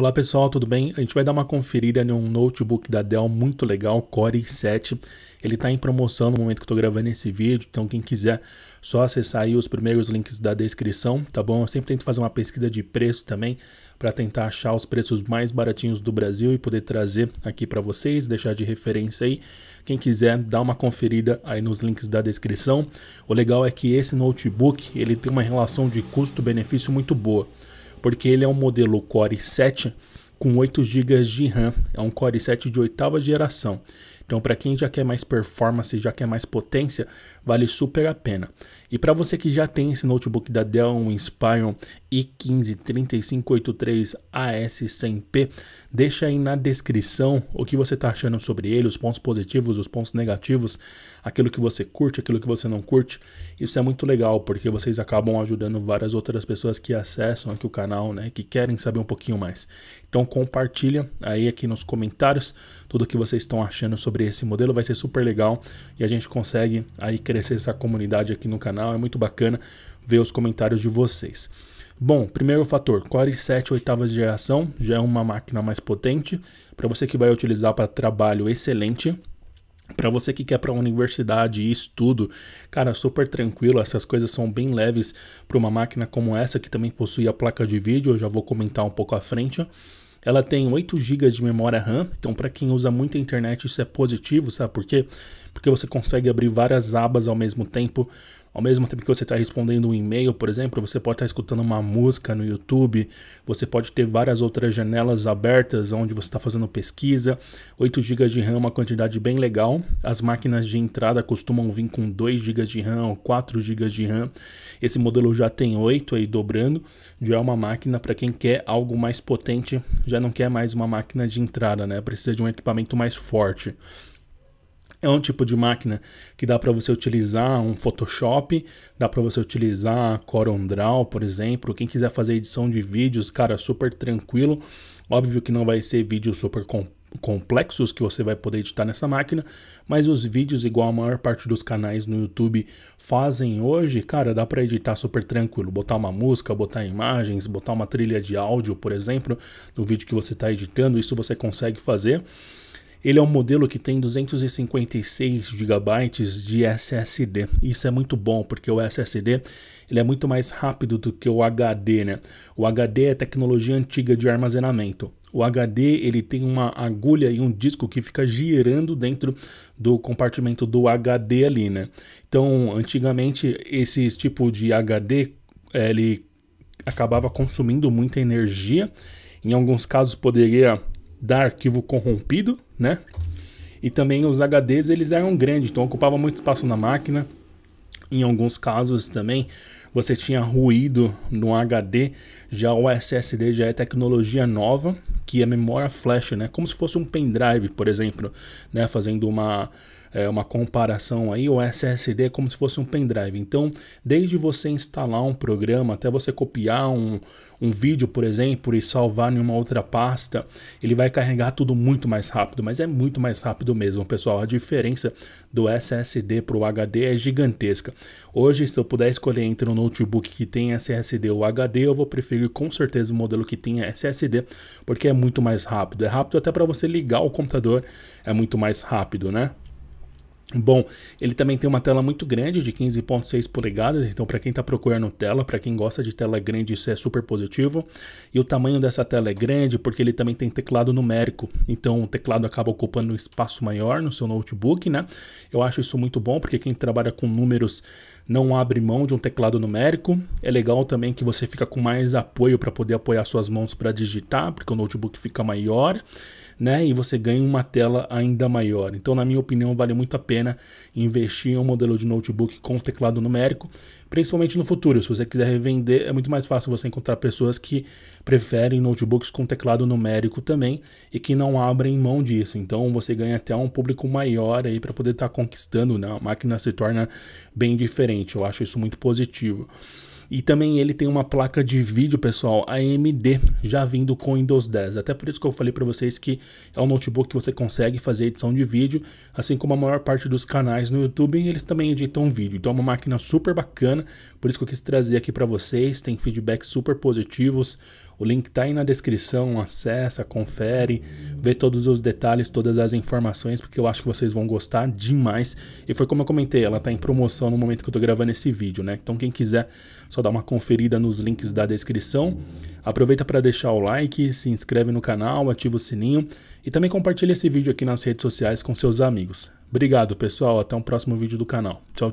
Olá pessoal, tudo bem? A gente vai dar uma conferida em um notebook da Dell muito legal, Core i7. Ele está em promoção no momento que estou gravando esse vídeo, então quem quiser só acessar aí os primeiros links da descrição, tá bom? Eu sempre tento fazer uma pesquisa de preço também para tentar achar os preços mais baratinhos do Brasil e poder trazer aqui para vocês, deixar de referência aí. Quem quiser dá uma conferida aí nos links da descrição. O legal é que esse notebook ele tem uma relação de custo-benefício muito boa porque ele é um modelo Core 7 com 8 GB de RAM, é um Core 7 de oitava geração. Então, para quem já quer mais performance, já quer mais potência, vale super a pena. E para você que já tem esse notebook da Dell, um Inspiron i15-3583AS100P, deixa aí na descrição o que você está achando sobre ele, os pontos positivos, os pontos negativos, aquilo que você curte, aquilo que você não curte. Isso é muito legal, porque vocês acabam ajudando várias outras pessoas que acessam aqui o canal, né, que querem saber um pouquinho mais. Então compartilha aí aqui nos comentários tudo o que vocês estão achando sobre sobre esse modelo, vai ser super legal e a gente consegue aí crescer essa comunidade aqui no canal. É muito bacana ver os comentários de vocês. Bom, primeiro fator, Core 7 oitava geração, já é uma máquina mais potente, para você que vai utilizar para trabalho excelente, para você que quer para universidade e estudo, cara, super tranquilo, essas coisas são bem leves para uma máquina como essa que também possui a placa de vídeo, eu já vou comentar um pouco à frente. Ela tem 8 GB de memória RAM, então para quem usa muita internet isso é positivo, sabe por quê? Porque você consegue abrir várias abas ao mesmo tempo, ao mesmo tempo que você está respondendo um e-mail, por exemplo, você pode estar tá escutando uma música no YouTube, você pode ter várias outras janelas abertas onde você está fazendo pesquisa. 8 GB de RAM é uma quantidade bem legal. As máquinas de entrada costumam vir com 2 GB de RAM ou 4 GB de RAM. Esse modelo já tem 8 aí dobrando, já é uma máquina para quem quer algo mais potente, já não quer mais uma máquina de entrada, né? Precisa de um equipamento mais forte. É um tipo de máquina que dá para você utilizar um Photoshop, dá para você utilizar CorelDRAW, por exemplo. Quem quiser fazer edição de vídeos, cara, super tranquilo. Óbvio que não vai ser vídeo super complexo complexos que você vai poder editar nessa máquina, mas os vídeos, igual a maior parte dos canais no YouTube fazem hoje, cara, dá para editar super tranquilo, botar uma música, botar imagens, botar uma trilha de áudio, por exemplo, no vídeo que você está editando, isso você consegue fazer. Ele é um modelo que tem 256 GB de SSD. Isso é muito bom, porque o SSD ele é muito mais rápido do que o HD, né? O HD é tecnologia antiga de armazenamento. O HD ele tem uma agulha e um disco que fica girando dentro do compartimento do HD ali, né? Então, antigamente esse tipo de HD eh, ele acabava consumindo muita energia. Em alguns casos poderia dar arquivo corrompido, né? E também os HDs eles eram grandes, então ocupava muito espaço na máquina. Em alguns casos também você tinha ruído no HD, já o SSD já é tecnologia nova, que é memória flash, né? Como se fosse um pendrive, por exemplo, né? Fazendo uma é, uma comparação aí, o SSD é como se fosse um pendrive. Então, desde você instalar um programa até você copiar um, um vídeo, por exemplo, e salvar em uma outra pasta, ele vai carregar tudo muito mais rápido, mas é muito mais rápido mesmo, pessoal. A diferença do SSD para o HD é gigantesca. Hoje, se eu puder escolher entre um notebook que tem SSD ou HD, eu vou preferir com certeza o modelo que tem SSD, porque é muito mais rápido. É rápido até para você ligar o computador, é muito mais rápido, né? Bom, ele também tem uma tela muito grande de 15.6 polegadas, então para quem está procurando tela, para quem gosta de tela grande, isso é super positivo. E o tamanho dessa tela é grande porque ele também tem teclado numérico, então o teclado acaba ocupando um espaço maior no seu notebook, né? Eu acho isso muito bom porque quem trabalha com números não abre mão de um teclado numérico. É legal também que você fica com mais apoio para poder apoiar suas mãos para digitar, porque o notebook fica maior, né? E você ganha uma tela ainda maior. Então, na minha opinião, vale muito a pena investir em um modelo de notebook com teclado numérico, principalmente no futuro. Se você quiser revender, é muito mais fácil você encontrar pessoas que preferem notebooks com teclado numérico também e que não abrem mão disso. Então, você ganha até um público maior aí para poder estar tá conquistando, né? A máquina se torna bem diferente frente. Eu acho isso muito positivo. E também ele tem uma placa de vídeo, pessoal, AMD, já vindo com Windows 10. Até por isso que eu falei para vocês que é um notebook que você consegue fazer edição de vídeo, assim como a maior parte dos canais no YouTube, eles também editam vídeo. Então é uma máquina super bacana, por isso que eu quis trazer aqui para vocês, tem feedbacks super positivos, o link tá aí na descrição, acessa, confere, vê todos os detalhes, todas as informações, porque eu acho que vocês vão gostar demais. E foi como eu comentei, ela tá em promoção no momento que eu tô gravando esse vídeo, né? Então quem quiser, só dá uma conferida nos links da descrição. Aproveita para deixar o like, se inscreve no canal, ativa o sininho e também compartilha esse vídeo aqui nas redes sociais com seus amigos. Obrigado, pessoal, até o um próximo vídeo do canal. Tchau.